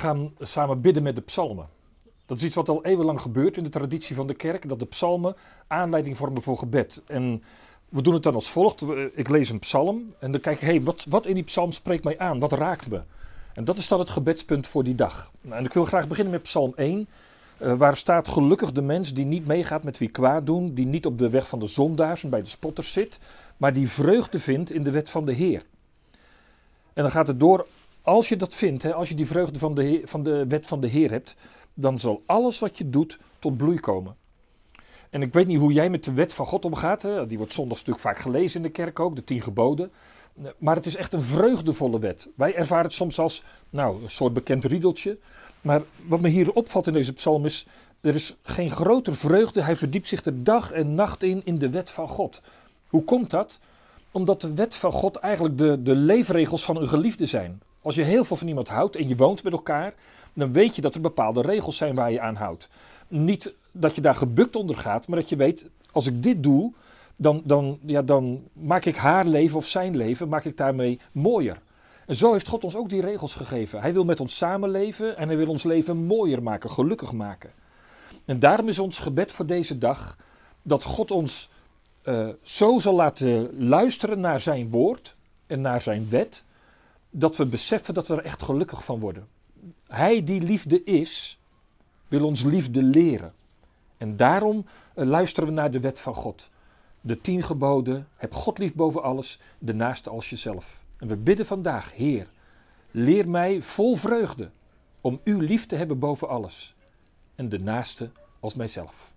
We gaan samen bidden met de psalmen. Dat is iets wat al eeuwenlang gebeurt in de traditie van de kerk, dat de psalmen aanleiding vormen voor gebed. En we doen het dan als volgt. Ik lees een psalm en dan kijk ik, hey, wat, wat in die psalm spreekt mij aan? Wat raakt me? En dat is dan het gebedspunt voor die dag. Nou, en ik wil graag beginnen met psalm 1, eh, waar staat gelukkig de mens die niet meegaat met wie kwaad doen, die niet op de weg van de zondaars en bij de spotters zit, maar die vreugde vindt in de wet van de Heer. En dan gaat het door als je dat vindt, hè, als je die vreugde van de, van de wet van de Heer hebt, dan zal alles wat je doet tot bloei komen. En ik weet niet hoe jij met de wet van God omgaat. Hè. Die wordt zondags natuurlijk vaak gelezen in de kerk ook, de tien geboden. Maar het is echt een vreugdevolle wet. Wij ervaren het soms als nou, een soort bekend riedeltje. Maar wat me hier opvalt in deze psalm is, er is geen groter vreugde. Hij verdiept zich er dag en nacht in, in de wet van God. Hoe komt dat? Omdat de wet van God eigenlijk de, de leefregels van een geliefde zijn. Als je heel veel van iemand houdt en je woont met elkaar, dan weet je dat er bepaalde regels zijn waar je aan houdt. Niet dat je daar gebukt onder gaat, maar dat je weet, als ik dit doe, dan, dan, ja, dan maak ik haar leven of zijn leven, maak ik daarmee mooier. En zo heeft God ons ook die regels gegeven. Hij wil met ons samenleven en hij wil ons leven mooier maken, gelukkig maken. En daarom is ons gebed voor deze dag dat God ons eh, zo zal laten luisteren naar zijn woord en naar zijn wet, dat we beseffen dat we er echt gelukkig van worden. Hij die liefde is, wil ons liefde leren. En daarom eh, luisteren we naar de wet van God. De tien geboden, heb God lief boven alles, de naaste als jezelf. En we bidden vandaag, Heer, leer mij vol vreugde om uw lief te hebben boven alles en de naaste als mijzelf.